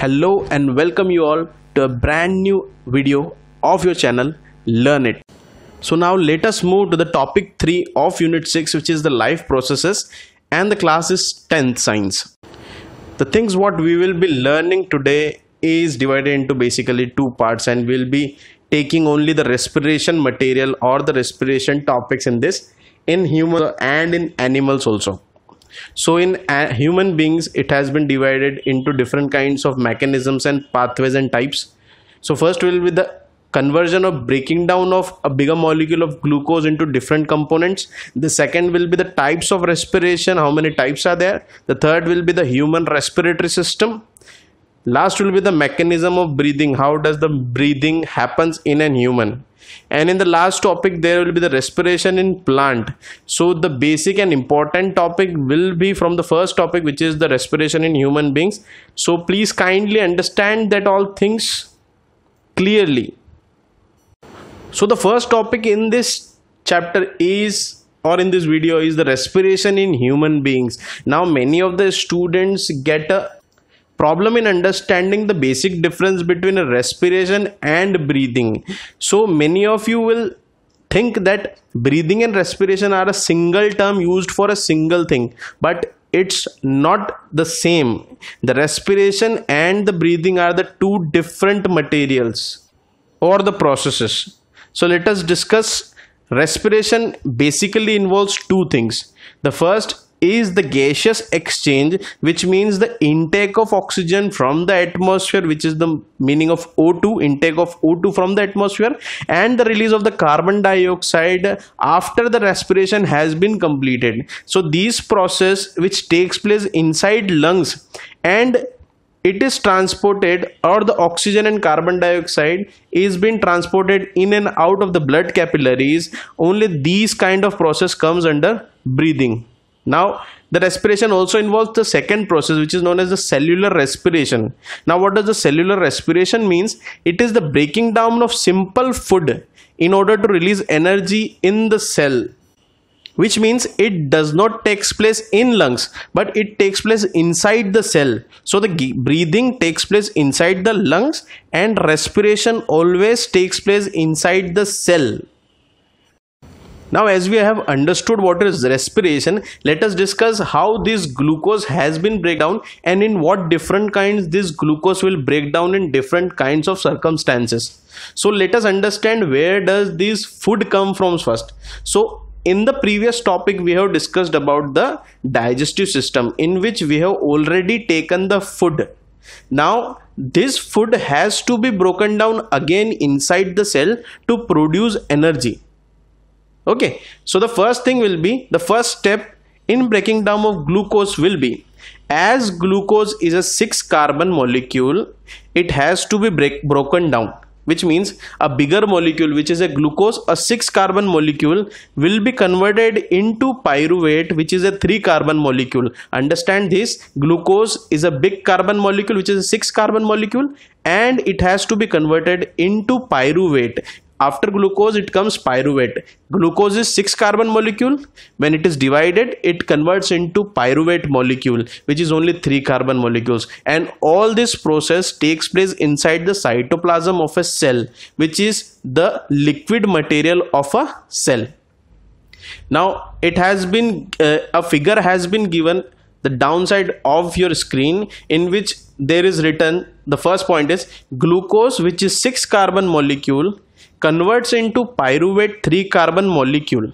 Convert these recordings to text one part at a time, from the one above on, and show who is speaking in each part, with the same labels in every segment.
Speaker 1: Hello and welcome you all to a brand new video of your channel Learn It. So now let us move to the topic 3 of unit 6 which is the life processes and the class is 10th science. The things what we will be learning today is divided into basically two parts and we'll be taking only the respiration material or the respiration topics in this in human and in animals also so in human beings it has been divided into different kinds of mechanisms and pathways and types so first will be the conversion or breaking down of a bigger molecule of glucose into different components the second will be the types of respiration how many types are there the third will be the human respiratory system last will be the mechanism of breathing how does the breathing happens in a human and in the last topic there will be the respiration in plant so the basic and important topic will be from the first topic which is the respiration in human beings so please kindly understand that all things clearly so the first topic in this chapter is or in this video is the respiration in human beings now many of the students get a problem in understanding the basic difference between respiration and breathing so many of you will think that breathing and respiration are a single term used for a single thing but it's not the same the respiration and the breathing are the two different materials or the processes so let us discuss respiration basically involves two things the first is the gaseous exchange which means the intake of oxygen from the atmosphere which is the meaning of O2 intake of O2 from the atmosphere and the release of the carbon dioxide after the respiration has been completed so these process which takes place inside lungs and it is transported or the oxygen and carbon dioxide is being transported in and out of the blood capillaries only these kind of process comes under breathing now the respiration also involves the second process which is known as the cellular respiration now what does the cellular respiration means it is the breaking down of simple food in order to release energy in the cell which means it does not takes place in lungs but it takes place inside the cell so the breathing takes place inside the lungs and respiration always takes place inside the cell now as we have understood what is respiration, let us discuss how this glucose has been breakdown and in what different kinds this glucose will break down in different kinds of circumstances. So let us understand where does this food come from first. So in the previous topic we have discussed about the digestive system in which we have already taken the food. Now this food has to be broken down again inside the cell to produce energy okay so the first thing will be the first step in breaking down of glucose will be as glucose is a six carbon molecule it has to be break, broken down which means a bigger molecule which is a glucose a 6 carbon molecule will be converted into pyruvate which is a 3 carbon molecule understand this glucose is a big carbon molecule which is a 6 carbon molecule and it has to be converted into pyruvate after glucose it comes pyruvate glucose is 6 carbon molecule when it is divided it converts into pyruvate molecule which is only 3 carbon molecules and all this process takes place inside the cytoplasm of a cell which is the liquid material of a cell now it has been uh, a figure has been given the downside of your screen in which there is written the first point is glucose which is 6 carbon molecule converts into pyruvate 3 carbon molecule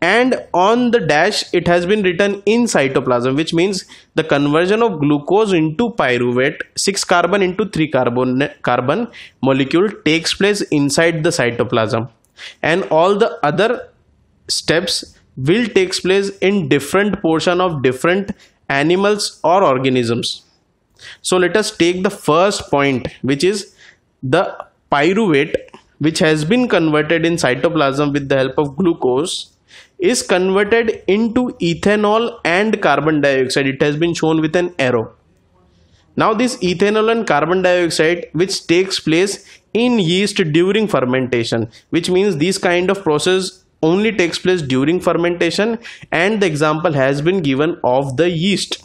Speaker 1: and on the dash it has been written in cytoplasm which means the conversion of glucose into pyruvate 6 carbon into 3 carbon carbon molecule takes place inside the cytoplasm and all the other steps will takes place in different portion of different animals or organisms so let us take the first point which is the pyruvate which has been converted in cytoplasm with the help of glucose is converted into ethanol and carbon dioxide. It has been shown with an arrow. Now this ethanol and carbon dioxide which takes place in yeast during fermentation which means this kind of process only takes place during fermentation and the example has been given of the yeast.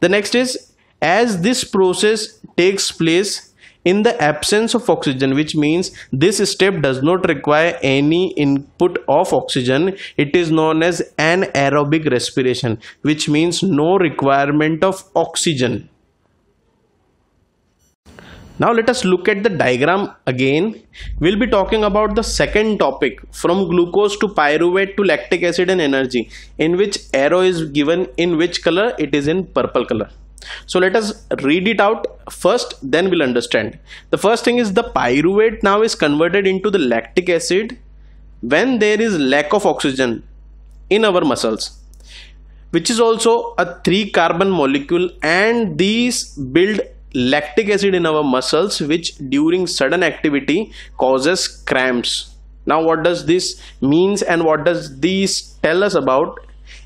Speaker 1: The next is as this process takes place in the absence of oxygen which means this step does not require any input of oxygen it is known as anaerobic respiration which means no requirement of oxygen now let us look at the diagram again. We'll be talking about the second topic from glucose to pyruvate to lactic acid and energy in which arrow is given in which color it is in purple color. So let us read it out first, then we'll understand. The first thing is the pyruvate now is converted into the lactic acid when there is lack of oxygen in our muscles, which is also a three carbon molecule and these build lactic acid in our muscles, which during sudden activity causes cramps. Now what does this means and what does these tell us about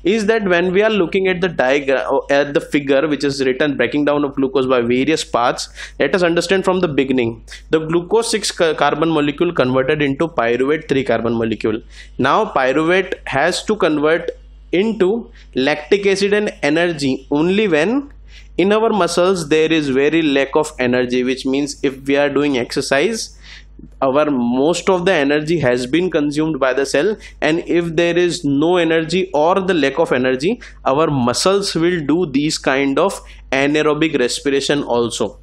Speaker 1: is that when we are looking at the diagram at the figure which is written breaking down of glucose by various parts let us understand from the beginning the glucose 6 carbon molecule converted into pyruvate 3 carbon molecule now pyruvate has to convert into lactic acid and energy only when in our muscles there is very lack of energy which means if we are doing exercise our most of the energy has been consumed by the cell and if there is no energy or the lack of energy our muscles will do these kind of anaerobic respiration also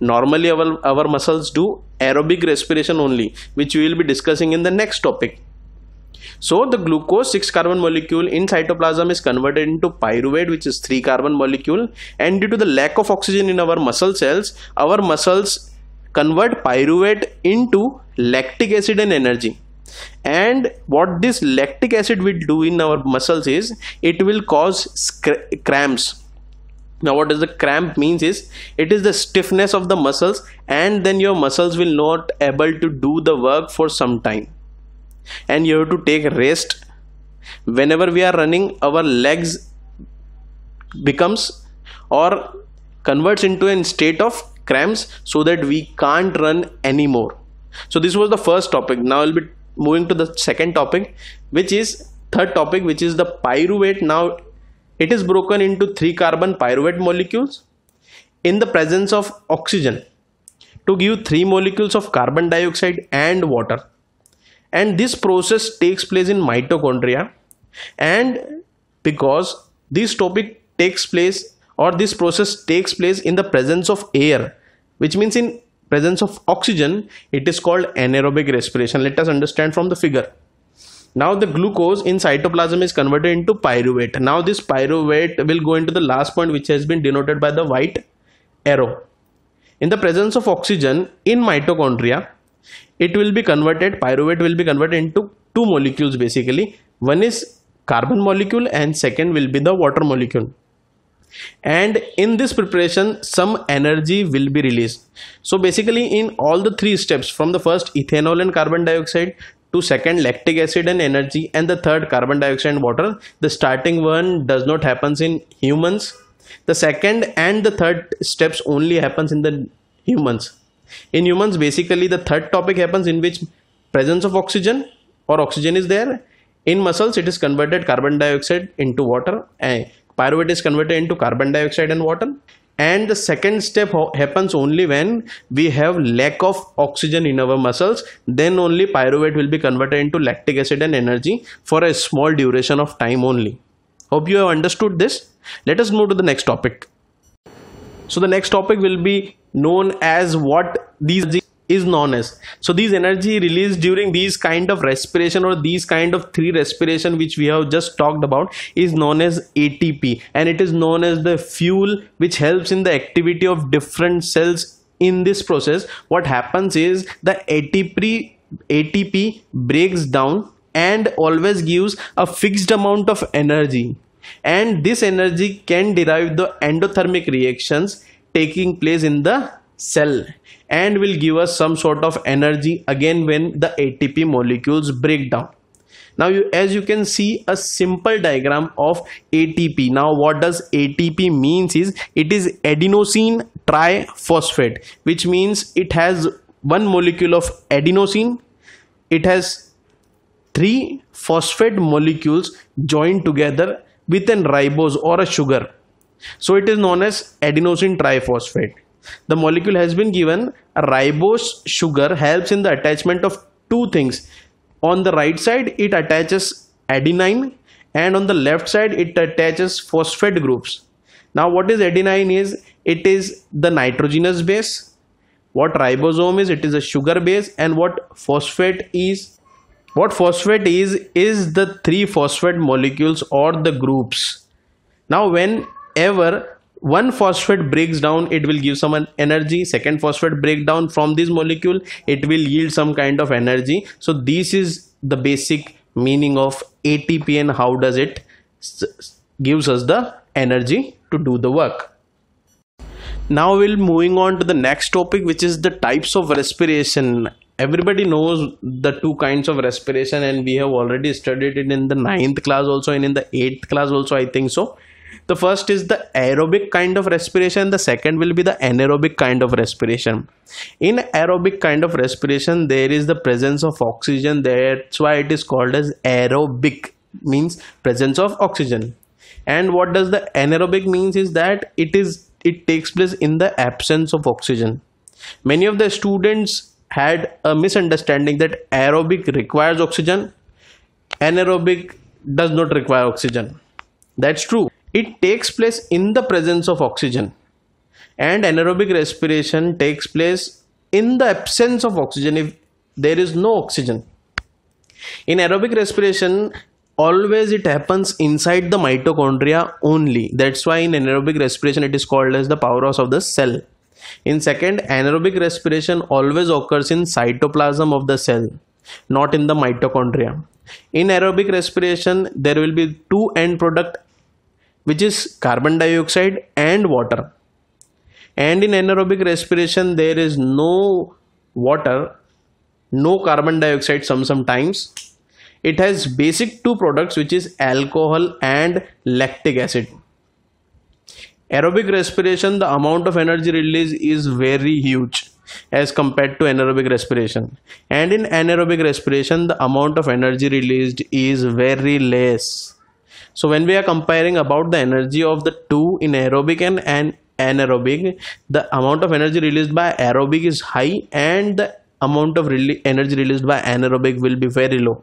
Speaker 1: normally our, our muscles do aerobic respiration only which we will be discussing in the next topic so the glucose 6 carbon molecule in cytoplasm is converted into pyruvate which is 3 carbon molecule and due to the lack of oxygen in our muscle cells our muscles convert pyruvate into lactic acid and energy and what this lactic acid will do in our muscles is it will cause cramps now what does the cramp means is it is the stiffness of the muscles and then your muscles will not able to do the work for some time and you have to take rest whenever we are running our legs becomes or converts into a state of cramps so that we can't run anymore so this was the first topic now i'll be moving to the second topic which is third topic which is the pyruvate now it is broken into three carbon pyruvate molecules in the presence of oxygen to give three molecules of carbon dioxide and water and this process takes place in mitochondria and because this topic takes place or this process takes place in the presence of air which means in presence of oxygen it is called anaerobic respiration let us understand from the figure now the glucose in cytoplasm is converted into pyruvate now this pyruvate will go into the last point which has been denoted by the white arrow in the presence of oxygen in mitochondria it will be converted pyruvate will be converted into two molecules basically one is carbon molecule and second will be the water molecule and in this preparation some energy will be released so basically in all the three steps from the first ethanol and carbon dioxide to second lactic acid and energy and the third carbon dioxide and water the starting one does not happens in humans the second and the third steps only happens in the humans in humans basically the third topic happens in which presence of oxygen or oxygen is there in muscles it is converted carbon dioxide into water and pyruvate is converted into carbon dioxide and water and the second step happens only when we have lack of oxygen in our muscles then only pyruvate will be converted into lactic acid and energy for a small duration of time only hope you have understood this let us move to the next topic so the next topic will be known as what these is known as so these energy released during these kind of respiration or these kind of three respiration which we have just talked about is known as ATP and it is known as the fuel which helps in the activity of different cells in this process what happens is the ATP ATP breaks down and always gives a fixed amount of energy and this energy can derive the endothermic reactions taking place in the cell and will give us some sort of energy again when the ATP molecules break down. Now you, as you can see a simple diagram of ATP. Now what does ATP means is it is adenosine triphosphate which means it has one molecule of adenosine. It has three phosphate molecules joined together with an ribose or a sugar. So it is known as adenosine triphosphate the molecule has been given ribose sugar helps in the attachment of two things on the right side it attaches adenine and on the left side it attaches phosphate groups now what is adenine is it is the nitrogenous base what ribosome is it is a sugar base and what phosphate is what phosphate is is the three phosphate molecules or the groups now whenever one phosphate breaks down it will give some energy second phosphate breakdown from this molecule it will yield some kind of energy so this is the basic meaning of ATP and how does it gives us the energy to do the work now we'll moving on to the next topic which is the types of respiration everybody knows the two kinds of respiration and we have already studied it in the ninth class also and in the eighth class also i think so the first is the aerobic kind of respiration the second will be the anaerobic kind of respiration in aerobic kind of respiration there is the presence of oxygen that's why it is called as aerobic means presence of oxygen and what does the anaerobic means is that it is it takes place in the absence of oxygen many of the students had a misunderstanding that aerobic requires oxygen anaerobic does not require oxygen that's true it takes place in the presence of oxygen and anaerobic respiration takes place in the absence of oxygen if there is no oxygen in aerobic respiration always it happens inside the mitochondria only that's why in anaerobic respiration it is called as the powerhouse of the cell in second anaerobic respiration always occurs in cytoplasm of the cell not in the mitochondria in aerobic respiration there will be two end product which is carbon dioxide and water and in anaerobic respiration there is no water no carbon dioxide some sometimes it has basic two products which is alcohol and lactic acid aerobic respiration the amount of energy released is very huge as compared to anaerobic respiration and in anaerobic respiration the amount of energy released is very less so when we are comparing about the energy of the two in aerobic and, and anaerobic the amount of energy released by aerobic is high and the amount of energy released by anaerobic will be very low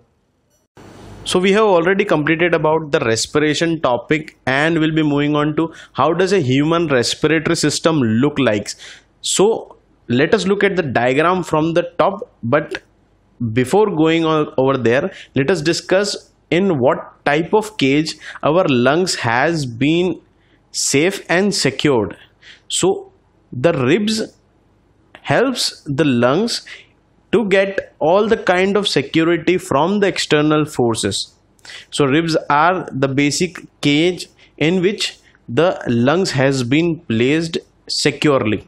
Speaker 1: so we have already completed about the respiration topic and we'll be moving on to how does a human respiratory system look like so let us look at the diagram from the top but before going over there let us discuss in what type of cage our lungs has been safe and secured so the ribs helps the lungs to get all the kind of security from the external forces so ribs are the basic cage in which the lungs has been placed securely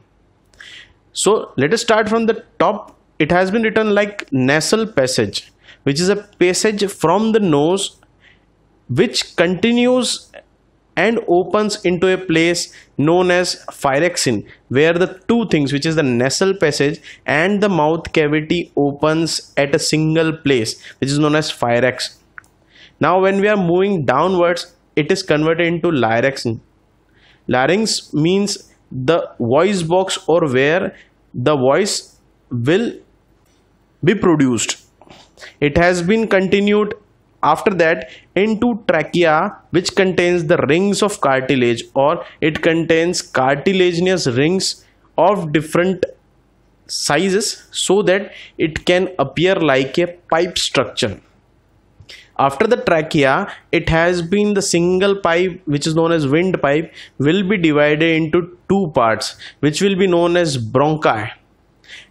Speaker 1: so let us start from the top it has been written like nasal passage which is a passage from the nose which continues and opens into a place known as phyraxin where the two things which is the nasal passage and the mouth cavity opens at a single place which is known as phyrax now when we are moving downwards it is converted into larynx. larynx means the voice box or where the voice will be produced it has been continued after that into trachea which contains the rings of cartilage or it contains cartilaginous rings of different sizes so that it can appear like a pipe structure after the trachea it has been the single pipe which is known as windpipe will be divided into two parts which will be known as bronchi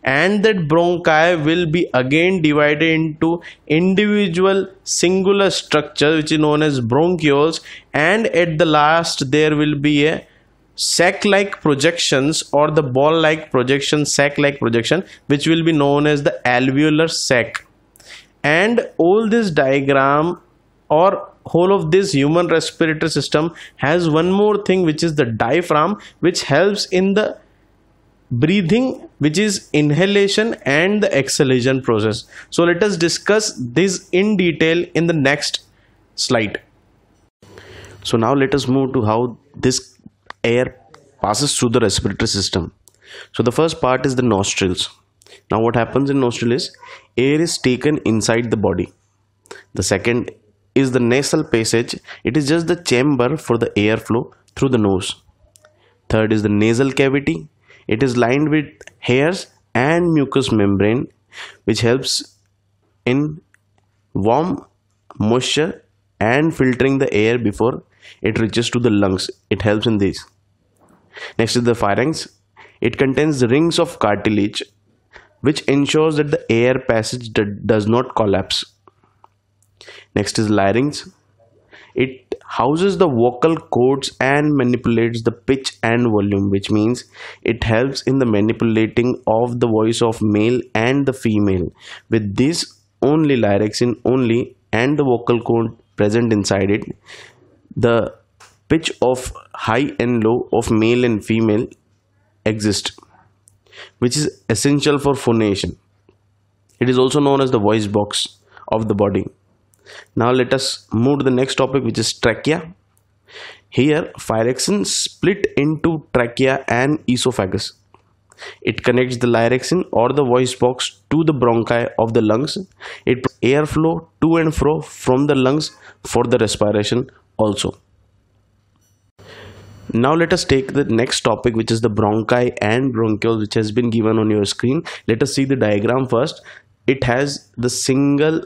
Speaker 1: and that bronchi will be again divided into individual singular structure which is known as bronchioles and at the last there will be a sac like projections or the ball like projection sac like projection which will be known as the alveolar sac and all this diagram or whole of this human respiratory system has one more thing which is the diaphragm which helps in the breathing which is inhalation and the exhalation process so let us discuss this in detail in the next slide so now let us move to how this air passes through the respiratory system so the first part is the nostrils now what happens in nostril is air is taken inside the body the second is the nasal passage it is just the chamber for the airflow through the nose third is the nasal cavity it is lined with hairs and mucous membrane which helps in warm moisture and filtering the air before it reaches to the lungs. It helps in this. Next is the pharynx. It contains rings of cartilage which ensures that the air passage does not collapse. Next is larynx. It houses the vocal cords and manipulates the pitch and volume which means it helps in the manipulating of the voice of male and the female with this only lyrics in only and the vocal cord present inside it the pitch of high and low of male and female exist which is essential for phonation it is also known as the voice box of the body now let us move to the next topic which is trachea here phyrexin split into trachea and esophagus it connects the larynx or the voice box to the bronchi of the lungs. It airflow to and fro from the lungs for the respiration also. Now let us take the next topic which is the bronchi and bronchioles which has been given on your screen. Let us see the diagram first. It has the single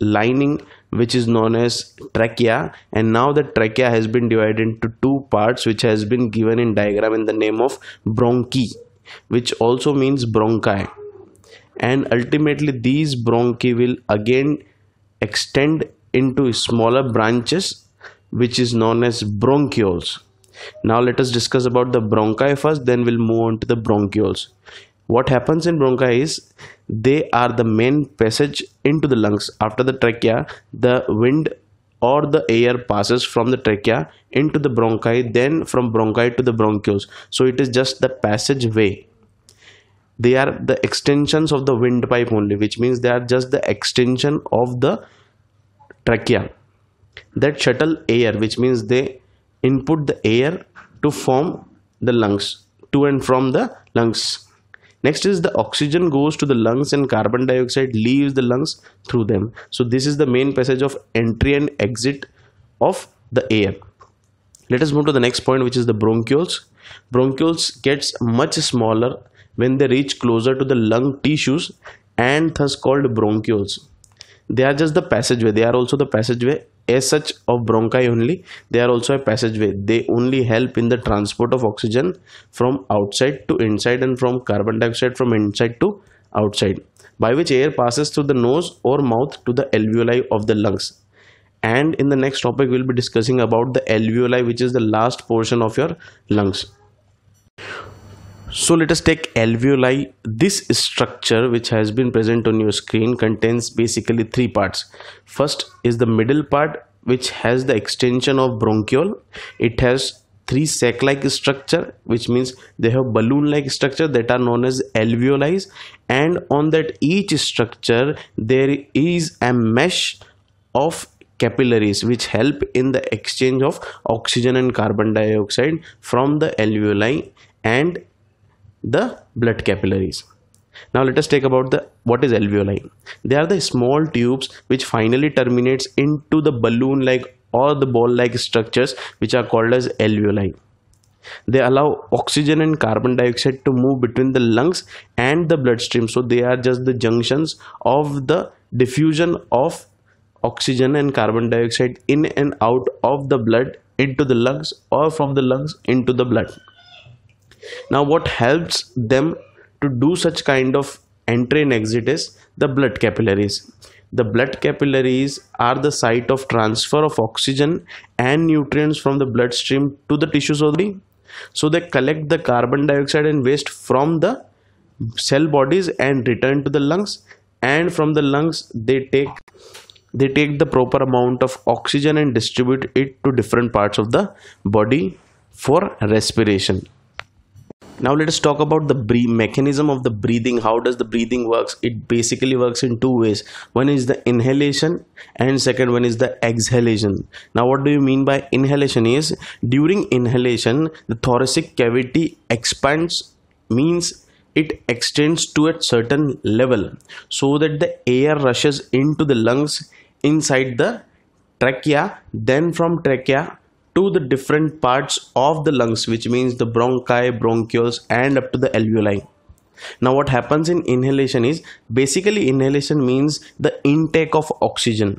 Speaker 1: lining which is known as trachea and now the trachea has been divided into two parts which has been given in diagram in the name of bronchi which also means bronchi and ultimately these bronchi will again extend into smaller branches which is known as bronchioles now let us discuss about the bronchi first then we'll move on to the bronchioles what happens in bronchi is they are the main passage into the lungs after the trachea the wind or the air passes from the trachea into the bronchi then from bronchi to the bronchioles so it is just the passageway they are the extensions of the windpipe only which means they are just the extension of the trachea that shuttle air which means they input the air to form the lungs to and from the lungs next is the oxygen goes to the lungs and carbon dioxide leaves the lungs through them so this is the main passage of entry and exit of the air let us move to the next point which is the bronchioles bronchioles gets much smaller when they reach closer to the lung tissues and thus called bronchioles they are just the passageway they are also the passageway as such of bronchi only, they are also a passageway. They only help in the transport of oxygen from outside to inside and from carbon dioxide from inside to outside by which air passes through the nose or mouth to the alveoli of the lungs. And in the next topic, we'll be discussing about the alveoli, which is the last portion of your lungs. So let us take alveoli. This structure which has been present on your screen contains basically three parts. First is the middle part which has the extension of bronchiole. It has three sac-like structure which means they have balloon-like structure that are known as alveoli and on that each structure there is a mesh of capillaries which help in the exchange of oxygen and carbon dioxide from the alveoli and the blood capillaries. Now let us take about the what is alveoli. They are the small tubes which finally terminates into the balloon like or the ball like structures which are called as alveoli. They allow oxygen and carbon dioxide to move between the lungs and the bloodstream. So they are just the junctions of the diffusion of oxygen and carbon dioxide in and out of the blood into the lungs or from the lungs into the blood now what helps them to do such kind of entry and exit is the blood capillaries the blood capillaries are the site of transfer of oxygen and nutrients from the bloodstream to the tissues of the body so they collect the carbon dioxide and waste from the cell bodies and return to the lungs and from the lungs they take they take the proper amount of oxygen and distribute it to different parts of the body for respiration now let us talk about the mechanism of the breathing how does the breathing works it basically works in two ways one is the inhalation and second one is the exhalation now what do you mean by inhalation is during inhalation the thoracic cavity expands means it extends to a certain level so that the air rushes into the lungs inside the trachea then from trachea to the different parts of the lungs which means the bronchi bronchioles and up to the alveoli now what happens in inhalation is basically inhalation means the intake of oxygen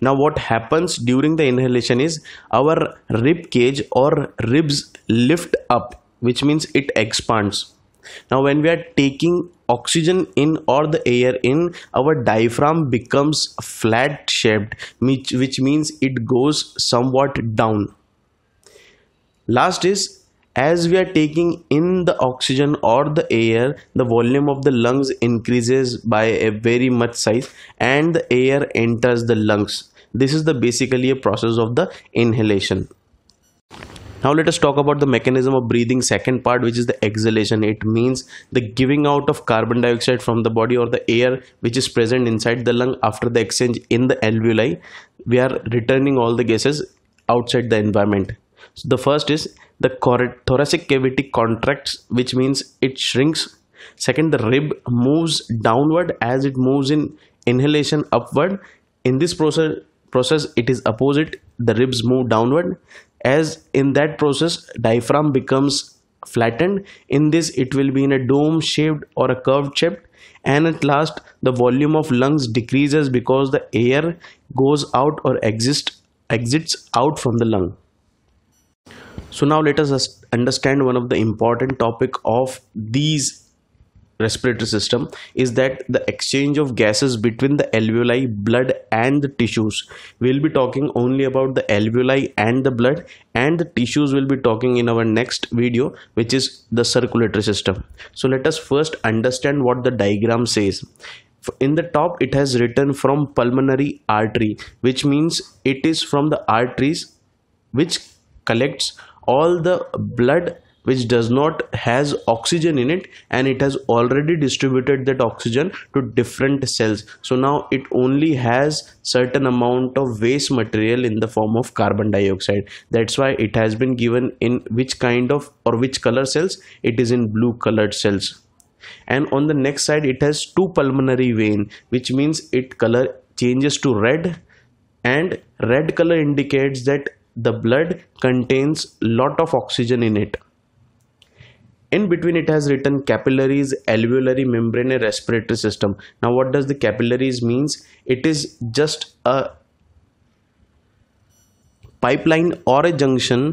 Speaker 1: now what happens during the inhalation is our rib cage or ribs lift up which means it expands now when we are taking oxygen in or the air in our diaphragm becomes flat shaped which, which means it goes somewhat down last is as we are taking in the oxygen or the air the volume of the lungs increases by a very much size and the air enters the lungs this is the basically a process of the inhalation now let us talk about the mechanism of breathing second part which is the exhalation it means the giving out of carbon dioxide from the body or the air which is present inside the lung after the exchange in the alveoli we are returning all the gases outside the environment so the first is the thoracic cavity contracts which means it shrinks second the rib moves downward as it moves in inhalation upward in this process process it is opposite the ribs move downward as in that process diaphragm becomes flattened in this it will be in a dome shaped or a curved shape and at last the volume of lungs decreases because the air goes out or exist, exits out from the lung so now let us understand one of the important topic of these respiratory system is that the exchange of gases between the alveoli blood and the tissues we'll be talking only about the alveoli and the blood and the tissues will be talking in our next video which is the circulatory system so let us first understand what the diagram says in the top it has written from pulmonary artery which means it is from the arteries which collects all the blood which does not has oxygen in it and it has already distributed that oxygen to different cells so now it only has certain amount of waste material in the form of carbon dioxide that's why it has been given in which kind of or which color cells it is in blue colored cells and on the next side it has two pulmonary vein which means it color changes to red and red color indicates that the blood contains lot of oxygen in it in between it has written capillaries alveolar membrane and respiratory system now what does the capillaries means it is just a pipeline or a junction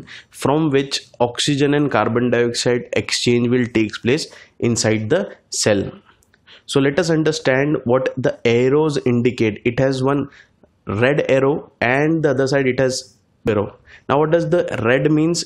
Speaker 1: from which oxygen and carbon dioxide exchange will takes place inside the cell so let us understand what the arrows indicate it has one red arrow and the other side it has arrow now what does the red means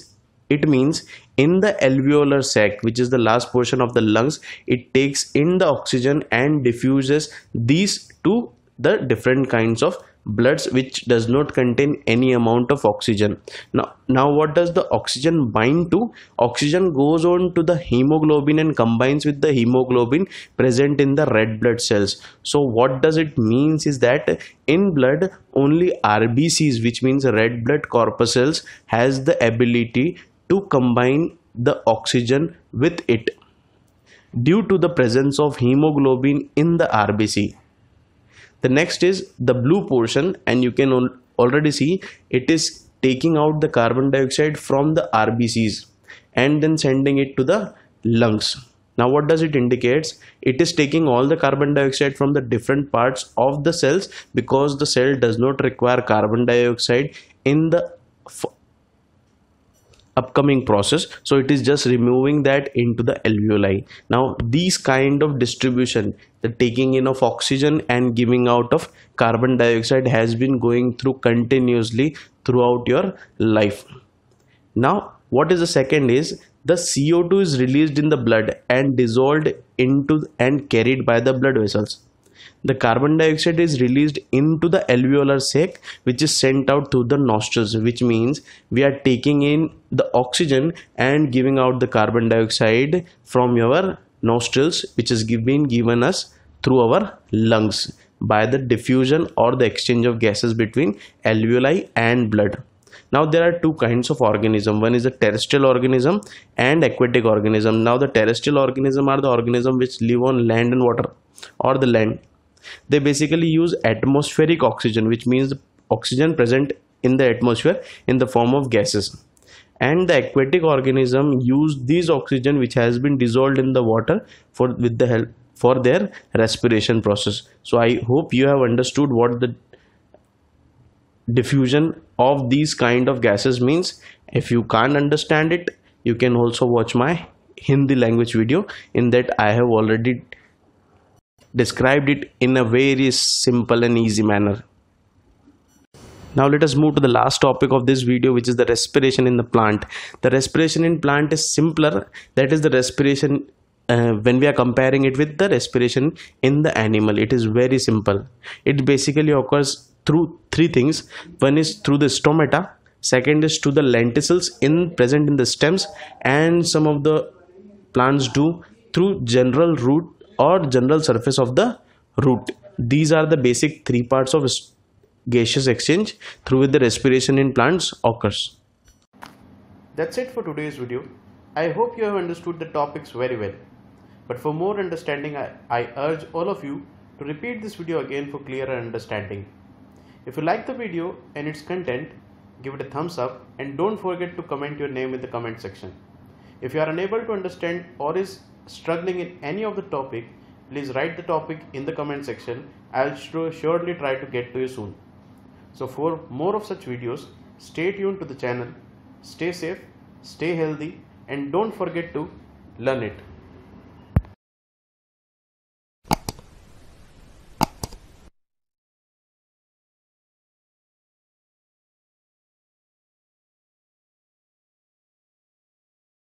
Speaker 1: it means in the alveolar sac which is the last portion of the lungs it takes in the oxygen and diffuses these to the different kinds of bloods which does not contain any amount of oxygen now now what does the oxygen bind to oxygen goes on to the hemoglobin and combines with the hemoglobin present in the red blood cells so what does it means is that in blood only rbcs which means red blood corpuscles has the ability to combine the oxygen with it due to the presence of hemoglobin in the RBC. The next is the blue portion and you can already see it is taking out the carbon dioxide from the RBCs and then sending it to the lungs. Now what does it indicates? It is taking all the carbon dioxide from the different parts of the cells because the cell does not require carbon dioxide in the upcoming process so it is just removing that into the alveoli now these kind of distribution the taking in of oxygen and giving out of carbon dioxide has been going through continuously throughout your life now what is the second is the CO2 is released in the blood and dissolved into and carried by the blood vessels the carbon dioxide is released into the alveolar sac which is sent out through the nostrils which means we are taking in the oxygen and giving out the carbon dioxide from our nostrils which is been given us through our lungs by the diffusion or the exchange of gases between alveoli and blood now there are two kinds of organism one is a terrestrial organism and aquatic organism now the terrestrial organism are the organism which live on land and water or the land they basically use atmospheric oxygen which means oxygen present in the atmosphere in the form of gases and the aquatic organism use this oxygen which has been dissolved in the water for with the help for their respiration process so i hope you have understood what the diffusion of these kind of gases means if you can't understand it you can also watch my hindi language video in that i have already described it in a very simple and easy manner. Now let us move to the last topic of this video which is the respiration in the plant. The respiration in plant is simpler that is the respiration uh, when we are comparing it with the respiration in the animal it is very simple it basically occurs through three things one is through the stomata second is to the lenticels in present in the stems and some of the plants do through general root or general surface of the root. These are the basic three parts of gaseous exchange through which the respiration in plants occurs. That's it for today's video. I hope you have understood the topics very well. But for more understanding, I, I urge all of you to repeat this video again for clearer understanding. If you like the video and its content, give it a thumbs up and don't forget to comment your name in the comment section. If you are unable to understand or is struggling in any of the topic, please write the topic in the comment section. I'll surely try to get to you soon. So for more of such videos, stay tuned to the channel. Stay safe, stay healthy and don't forget to learn it.